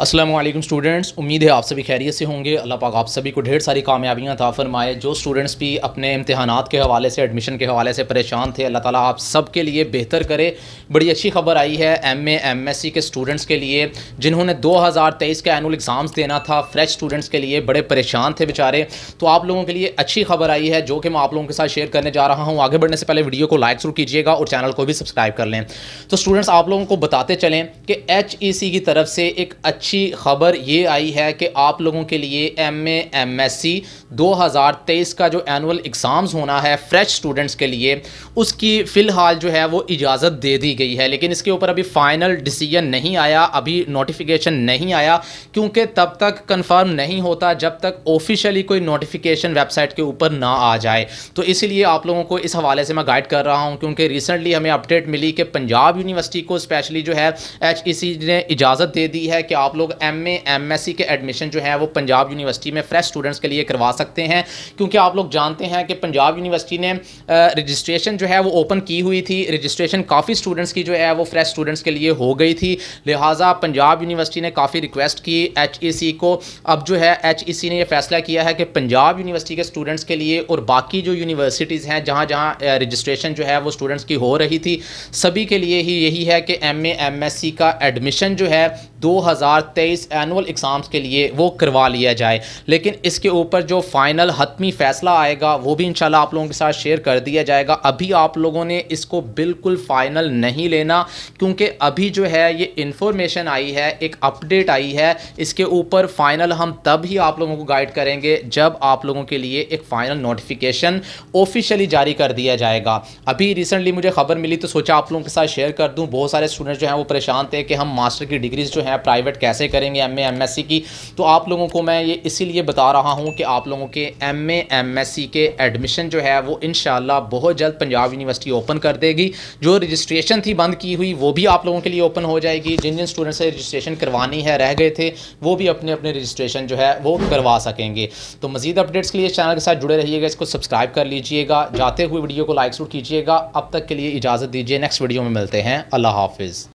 अस्सलाम वालेकुम स्टूडेंट्स उम्मीद है आप सभी खैरियत से होंगे अल्लाह पाक आप सभी को ढेर सारी कामयाबियाँ था फरमाए जो स्टूडेंट्स भी अपने इम्तहाना के हवाले से एडमिशन के हवाले से परेशान थे अल्लाह ताला आप सब के लिए बेहतर करे बड़ी अच्छी खबर आई है M A M S C के स्टूडेंट्स के लिए जिन्होंने दो हज़ार तेईस का एनुअल एग्ज़ाम्स देना था फ्रेश स्टूडेंट्स के लिए बड़े परेशान थे बेचारे तो आप लोगों के लिए अच्छी खबर आई है जो कि मैं आप लोगों के साथ शेयर करने जा रहा हूँ आगे बढ़ने से पहले वीडियो को लाइक जरूर कीजिएगा और चैनल को भी सब्सक्राइब कर लें तो स्टूडेंट्स आप लोगों को बताते चलें कि एच ई सी की तरफ से एक अच्छी अच्छी खबर ये आई है कि आप लोगों के लिए एम एम एस सी दो हज़ार तेईस का जो एनुअल एग्ज़ाम्स होना है फ्रेश स्टूडेंट्स के लिए उसकी फ़िलहाल जो है वो इजाज़त दे दी गई है लेकिन इसके ऊपर अभी फ़ाइनल डिसीजन नहीं आया अभी नोटिफिकेशन नहीं आया क्योंकि तब तक कन्फर्म नहीं होता जब तक ऑफिशियली कोई नोटिफिकेशन वेबसाइट के ऊपर ना आ जाए तो इसीलिए आप लोगों को इस हवाले से मैं गाइड कर रहा हूँ क्योंकि रिसेंटली हमें अपडेट मिली कि पंजाब यूनिवर्सिटी को स्पेशली जो है एच e ने इजाज़त दे दी है कि आप लोग एम एमएससी के एडमिशन जो है वो पंजाब यूनिवर्सिटी में फ्रेश स्टूडेंट्स के लिए करवा सकते हैं क्योंकि आप लोग जानते हैं कि पंजाब यूनिवर्सिटी ने रजिस्ट्रेशन जो है वो ओपन की हुई थी रजिस्ट्रेशन काफ़ी स्टूडेंट्स की जो है वो फ्रेश स्टूडेंट्स के लिए हो गई थी लिहाजा पंजाब यूनिवर्सिटी ने काफ़ी रिक्वेस्ट की एच e को अब जो है एच e ने यह फैसला किया है कि पंजाब यूनिवर्सिटी के स्टूडेंट्स के लिए और बाकी जो यूनिवर्सिटीज़ हैं जहाँ जहाँ रजिस्ट्रेशन जो है वो स्टूडेंट्स की हो रही थी सभी के लिए ही यही है कि एम एम एस सी का एडमिशन जो है 2023 एनुअल एग्ज़ाम्स के लिए वो करवा लिया जाए लेकिन इसके ऊपर जो फ़ाइनल हतमी फ़ैसला आएगा वो भी इंशाल्लाह आप लोगों के साथ शेयर कर दिया जाएगा अभी आप लोगों ने इसको बिल्कुल फ़ाइनल नहीं लेना क्योंकि अभी जो है ये इन्फॉर्मेशन आई है एक अपडेट आई है इसके ऊपर फ़ाइनल हम तब ही आप लोगों को गाइड करेंगे जब आप लोगों के लिए एक फ़ाइनल नोटिफिकेशन ऑफिशियली जारी कर दिया जाएगा अभी रिसेंटली मुझे खबर मिली तो सोचा आप लोगों के साथ शेयर कर दूँ बहुत सारे स्टूडेंट जो हैं वो परेशान थे कि हम मास्टर की डिग्रीज़ जो हैं हैं प्राइवेट कैसे करेंगे एम एम एस की तो आप लोगों को मैं ये इसीलिए बता रहा हूँ कि आप लोगों के एम एम एस के एडमिशन जो है वो इन बहुत जल्द पंजाब यूनिवर्सिटी ओपन कर देगी जो रजिस्ट्रेशन थी बंद की हुई वो भी आप लोगों के लिए ओपन हो जाएगी जिन जिन स्टूडेंट्स से रजिस्ट्रेशन करवानी है रह गए थे वो भी अपने अपने रजिस्ट्रेशन जो है वो करवा सकेंगे तो मजीद अपडेट्स के लिए चैनल के साथ जुड़े रहिएगा इसको सब्सक्राइब कर लीजिएगा जाते हुए वीडियो को लाइक जरूर कीजिएगा अब तक के लिए इजाज़त दीजिए नेक्स्ट वीडियो में मिलते हैं अल्लाह हाफिज़